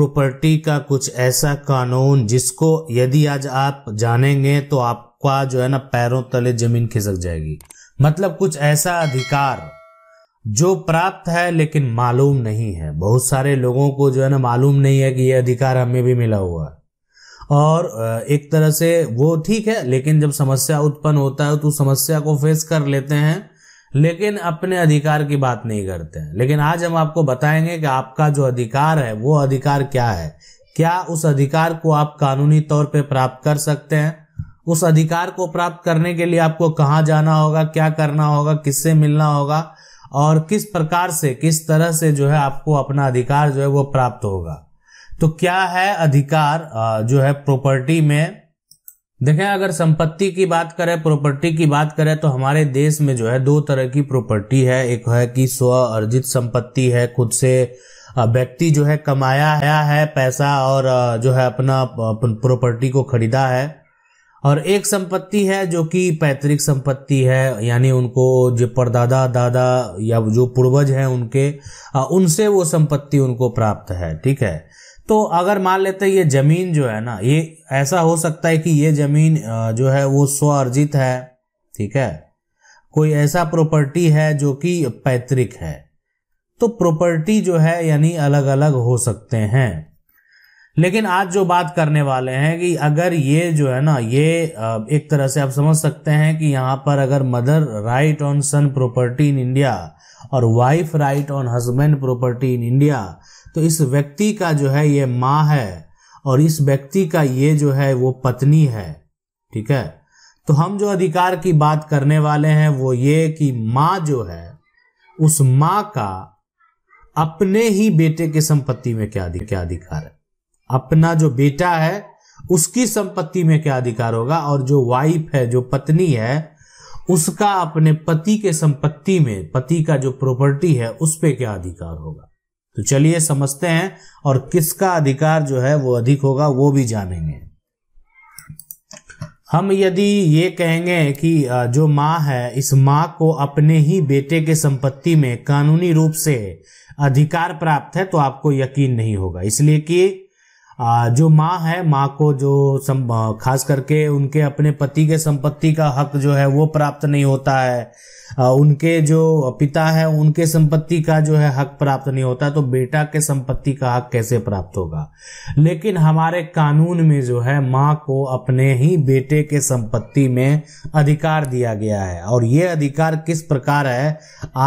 property का कुछ ऐसा कानून जिसको यदि आज आप जानेंगे तो आपका जो है ना पैरों तले जमीन खिसक जाएगी मतलब कुछ ऐसा अधिकार जो प्राप्त है लेकिन मालूम नहीं है बहुत सारे लोगों को जो है ना मालूम नहीं है कि यह अधिकार हमें भी मिला हुआ है और एक तरह से वो ठीक है लेकिन जब समस्या उत्पन्न होता है तो समस्या को फेस कर लेते हैं लेकिन अपने अधिकार की बात नहीं करते हैं लेकिन आज हम आपको बताएंगे कि आपका जो अधिकार है वो अधिकार क्या है क्या उस अधिकार को आप कानूनी तौर पे प्राप्त कर सकते हैं उस अधिकार को प्राप्त करने के लिए आपको कहाँ जाना होगा क्या करना होगा किससे मिलना होगा और किस प्रकार से किस तरह से जो है आपको अपना अधिकार जो है वो प्राप्त होगा तो क्या है अधिकार जो है प्रॉपर्टी में देखें अगर संपत्ति की बात करें प्रॉपर्टी की बात करें तो हमारे देश में जो है दो तरह की प्रॉपर्टी है एक है कि स्व अर्जित संपत्ति है खुद से व्यक्ति जो है कमाया आया है पैसा और जो है अपना प्रॉपर्टी को खरीदा है और एक संपत्ति है जो कि पैतृक संपत्ति है यानी उनको जो परदादा दादा या जो पूर्वज हैं उनके उनसे वो संपत्ति उनको प्राप्त है ठीक है तो अगर मान लेते ये जमीन जो है ना ये ऐसा हो सकता है कि ये जमीन जो है वो स्व अर्जित है ठीक है कोई ऐसा प्रॉपर्टी है जो कि पैतृक है तो प्रॉपर्टी जो है यानी अलग अलग हो सकते हैं लेकिन आज जो बात करने वाले हैं कि अगर ये जो है ना ये एक तरह से आप समझ सकते हैं कि यहां पर अगर mother right on son property in India और wife right on husband property in India तो इस व्यक्ति का जो है ये माँ है और इस व्यक्ति का ये जो है वो पत्नी है ठीक है तो हम जो अधिकार की बात करने वाले हैं वो ये कि माँ जो है उस माँ का अपने ही बेटे के संपत्ति में क्या क्या अधिकार है अपना जो बेटा है उसकी संपत्ति में क्या अधिकार होगा और जो वाइफ है जो पत्नी है उसका अपने पति के संपत्ति में पति का जो प्रॉपर्टी है उस पर क्या अधिकार होगा तो चलिए समझते हैं और किसका अधिकार जो है वो अधिक होगा वो भी जानेंगे हम यदि ये कहेंगे कि जो माँ है इस माँ को अपने ही बेटे के संपत्ति में कानूनी रूप से अधिकार प्राप्त है तो आपको यकीन नहीं होगा इसलिए कि जो माँ है माँ को जो खास करके उनके अपने पति के संपत्ति का हक जो है वो प्राप्त नहीं होता है उनके जो पिता है उनके संपत्ति का जो है हक प्राप्त नहीं होता तो बेटा के संपत्ति का हक कैसे प्राप्त होगा लेकिन हमारे कानून में जो है माँ को अपने ही बेटे के संपत्ति में अधिकार दिया गया है और ये अधिकार किस प्रकार है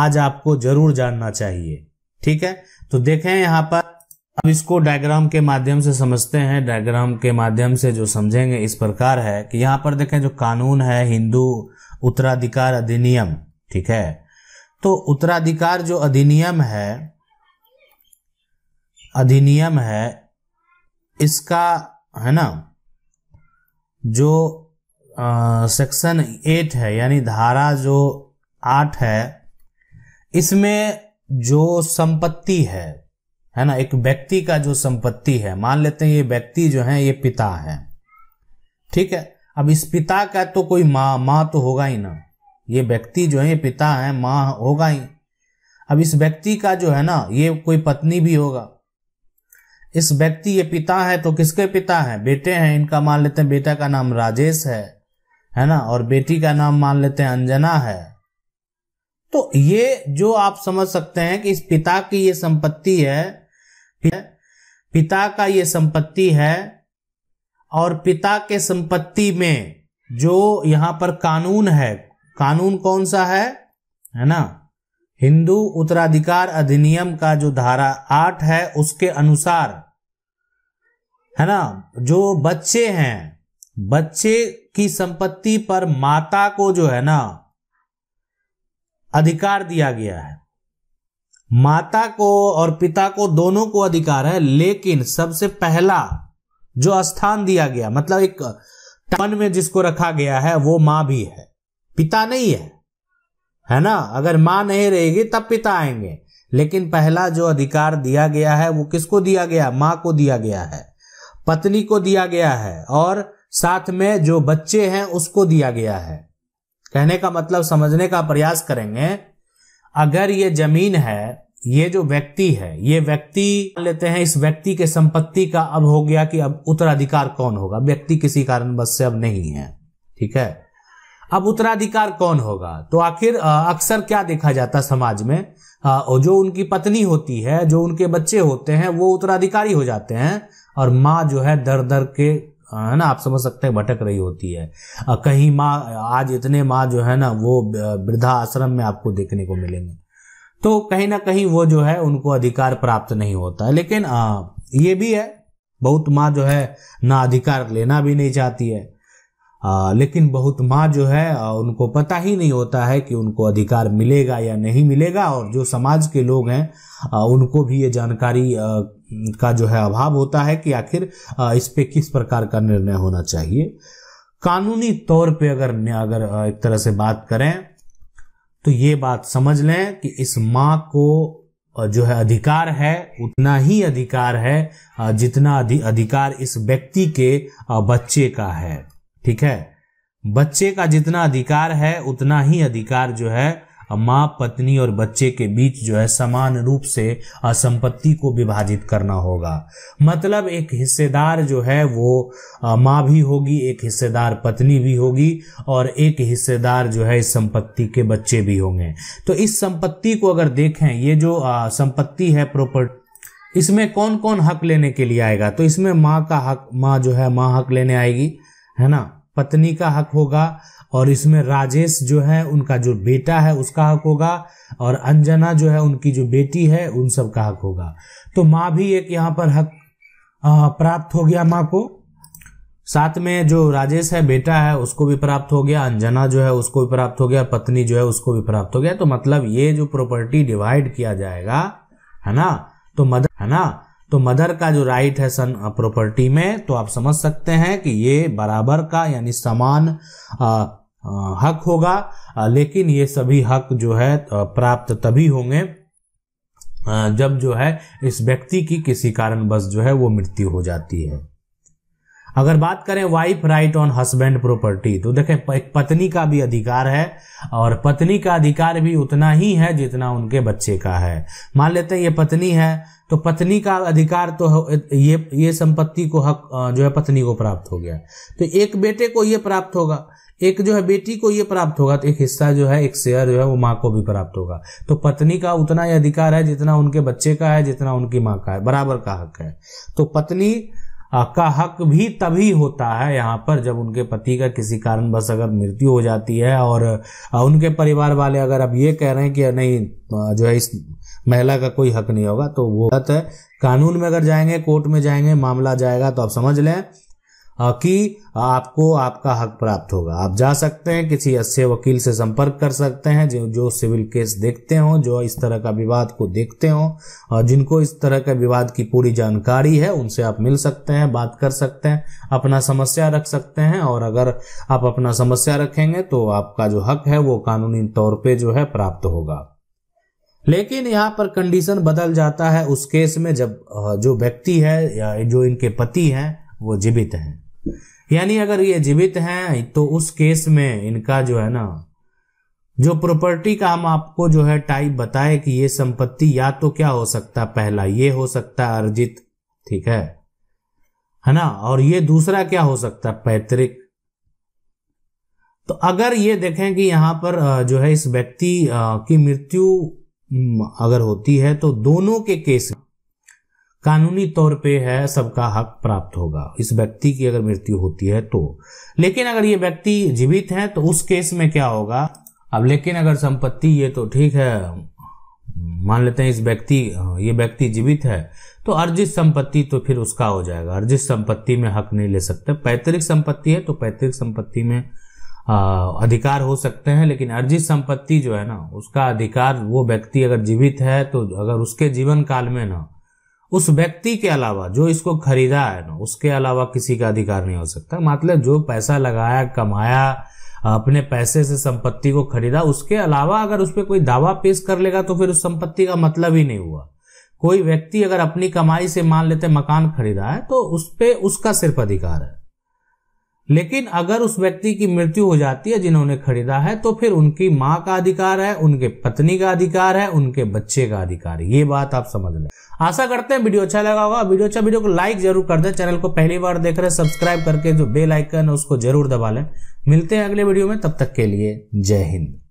आज आपको जरूर जानना चाहिए ठीक है तो देखें यहाँ पर अब इसको डायग्राम के माध्यम से समझते हैं डायग्राम के माध्यम से जो समझेंगे इस प्रकार है कि यहाँ पर देखें जो कानून है हिंदू उत्तराधिकार अधिनियम ठीक है तो उत्तराधिकार जो अधिनियम है अधिनियम है इसका है ना जो सेक्शन एट है यानी धारा जो आठ है इसमें जो संपत्ति है है ना एक व्यक्ति का जो संपत्ति है मान लेते हैं ये व्यक्ति जो है ये पिता है ठीक है अब इस पिता का तो कोई माँ माँ तो होगा ही ना ये व्यक्ति जो है ये पिता है माँ होगा ही अब इस व्यक्ति का जो है ना ये कोई पत्नी भी होगा इस व्यक्ति ये पिता है तो किसके पिता है बेटे हैं इनका मान लेते हैं बेटा का नाम राजेश है है ना और बेटी का नाम मान लेते हैं अंजना है तो ये जो आप समझ सकते हैं कि इस पिता की ये संपत्ति है पिता का ये संपत्ति है और पिता के संपत्ति में जो यहां पर कानून है कानून कौन सा है है ना हिंदू उत्तराधिकार अधिनियम का जो धारा आठ है उसके अनुसार है ना जो बच्चे हैं बच्चे की संपत्ति पर माता को जो है ना अधिकार दिया गया है माता को और पिता को दोनों को अधिकार है लेकिन सबसे पहला जो स्थान दिया गया मतलब एक टन में जिसको रखा गया है वो मां भी है पिता नहीं है है ना अगर मां नहीं रहेगी तब पिता आएंगे लेकिन पहला जो अधिकार दिया गया है वो किसको दिया गया मां को दिया गया है पत्नी को दिया गया है और साथ में जो बच्चे हैं उसको दिया गया है कहने का मतलब समझने का प्रयास करेंगे अगर ये जमीन है ये जो व्यक्ति है ये व्यक्ति लेते हैं इस व्यक्ति के संपत्ति का अब हो गया कि अब उत्तराधिकार कौन होगा व्यक्ति किसी कारणवश से अब नहीं है ठीक है अब उत्तराधिकार कौन होगा तो आखिर अक्सर क्या देखा जाता समाज में आ, जो उनकी पत्नी होती है जो उनके बच्चे होते हैं वो उत्तराधिकारी हो जाते हैं और माँ जो है दर दर के है ना आप समझ सकते हैं भटक रही होती है कहीं माँ आज इतने माँ जो है ना वो वृद्धा आश्रम में आपको देखने को मिलेंगे तो कहीं ना कहीं वो जो है उनको अधिकार प्राप्त नहीं होता है लेकिन आ, ये भी है बहुत माँ जो है ना अधिकार लेना भी नहीं चाहती है आ, लेकिन बहुत माँ जो है उनको पता ही नहीं होता है कि उनको अधिकार मिलेगा या नहीं मिलेगा और जो समाज के लोग हैं उनको भी ये जानकारी आ, का जो है अभाव होता है कि आखिर इस पे किस प्रकार का निर्णय होना चाहिए कानूनी तौर पे अगर अगर एक तरह से बात करें तो ये बात समझ लें कि इस माँ को जो है अधिकार है उतना ही अधिकार है जितना अधिकार इस व्यक्ति के बच्चे का है ठीक है बच्चे का जितना अधिकार है उतना ही अधिकार जो है माँ पत्नी और बच्चे के बीच जो है समान रूप से संपत्ति को विभाजित करना होगा मतलब एक हिस्सेदार जो है वो माँ भी होगी एक हिस्सेदार पत्नी भी होगी और एक हिस्सेदार जो है इस संपत्ति के बच्चे भी होंगे तो इस संपत्ति को अगर देखें ये जो संपत्ति है प्रॉपर्टी इसमें कौन कौन हक लेने के लिए आएगा तो इसमें माँ का हक माँ जो है माँ हक लेने आएगी है ना पत्नी का हक होगा और इसमें राजेश जो है उनका जो बेटा है उसका हक होगा और अंजना जो है उनकी जो बेटी है उन सब का हक होगा तो माँ भी एक यहाँ पर हक प्राप्त हो गया माँ को साथ में जो राजेश है बेटा है उसको भी प्राप्त हो गया अंजना जो है उसको भी प्राप्त हो गया पत्नी जो है उसको भी प्राप्त हो गया तो मतलब ये जो प्रॉपर्टी डिवाइड किया जाएगा है ना तो मदर है ना तो मदर का जो राइट है सन प्रॉपर्टी में तो आप समझ सकते हैं कि ये बराबर का यानी समान हक होगा लेकिन ये सभी हक जो है प्राप्त तभी होंगे जब जो है इस व्यक्ति की किसी कारणवश जो है वो मृत्यु हो जाती है अगर बात करें wife right on husband property तो देखें एक पत्नी का भी अधिकार है और पत्नी का अधिकार भी उतना ही है जितना उनके बच्चे का है मान लेते हैं ये पत्नी है तो पत्नी का अधिकार तो ये ये संपत्ति को हक जो है पत्नी को प्राप्त हो गया तो एक बेटे को ये प्राप्त होगा एक जो है बेटी को ये प्राप्त होगा तो एक हिस्सा जो है एक शेयर जो है वो माँ को भी प्राप्त होगा तो पत्नी का उतना ही अधिकार है जितना उनके बच्चे का है जितना उनकी माँ का है बराबर का हक है तो पत्नी का हक भी तभी होता है यहाँ पर जब उनके पति का किसी कारणवश अगर मृत्यु हो जाती है और उनके परिवार वाले अगर अब ये कह रहे हैं कि नहीं जो है इस महिला का कोई हक नहीं होगा तो वो गलत है कानून में अगर जाएंगे कोर्ट में जाएंगे मामला जाएगा तो आप समझ लें कि आपको आपका हक प्राप्त होगा आप जा सकते हैं किसी अच्छे वकील से संपर्क कर सकते हैं जो जो सिविल केस देखते हों जो इस तरह का विवाद को देखते हों और जिनको इस तरह के विवाद की पूरी जानकारी है उनसे आप मिल सकते हैं बात कर सकते हैं अपना समस्या रख सकते हैं और अगर आप अपना समस्या रखेंगे तो आपका जो हक है वो कानूनी तौर पर जो है प्राप्त होगा लेकिन यहाँ पर कंडीशन बदल जाता है उस केस में जब जो व्यक्ति है या जो इनके पति हैं वो जीवित हैं यानी अगर ये जीवित हैं तो उस केस में इनका जो है ना जो प्रॉपर्टी का हम आपको जो है टाइप बताए कि ये संपत्ति या तो क्या हो सकता पहला ये हो सकता है अर्जित ठीक है है ना और ये दूसरा क्या हो सकता है पैतृक तो अगर ये देखें कि यहां पर जो है इस व्यक्ति की मृत्यु अगर होती है तो दोनों के केस कानूनी तौर पे है सबका हक प्राप्त होगा इस व्यक्ति की अगर मृत्यु होती है तो लेकिन अगर ये व्यक्ति जीवित है तो उस केस में क्या होगा अब लेकिन अगर संपत्ति ये तो ठीक है मान लेते हैं इस व्यक्ति ये व्यक्ति जीवित है तो अर्जित संपत्ति तो फिर उसका हो जाएगा अर्जित संपत्ति में हक नहीं ले सकते पैतृक संपत्ति है तो पैतृक संपत्ति में आ, अधिकार हो सकते हैं लेकिन अर्जित संपत्ति जो है ना उसका अधिकार वो व्यक्ति अगर जीवित है तो अगर उसके जीवन काल में ना उस व्यक्ति के अलावा जो इसको खरीदा है ना उसके अलावा किसी का अधिकार नहीं हो सकता मतलब जो पैसा लगाया कमाया अपने पैसे से संपत्ति को खरीदा उसके अलावा अगर उस पर कोई दावा पेश कर लेगा तो फिर उस संपत्ति का मतलब ही नहीं हुआ कोई व्यक्ति अगर अपनी कमाई से मान लेते मकान खरीदा है तो उस पर उसका सिर्फ अधिकार है लेकिन अगर उस व्यक्ति की मृत्यु हो जाती है जिन्होंने खरीदा है तो फिर उनकी माँ का अधिकार है उनके पत्नी का अधिकार है उनके बच्चे का अधिकार है ये बात आप समझ लें आशा करते हैं वीडियो अच्छा लगा होगा वीडियो अच्छा वीडियो को लाइक जरूर कर दे चैनल को पहली बार देख रहे हैं सब्सक्राइब करके जो बेल आइकन है उसको जरूर दबा लें मिलते हैं अगले वीडियो में तब तक के लिए जय हिंद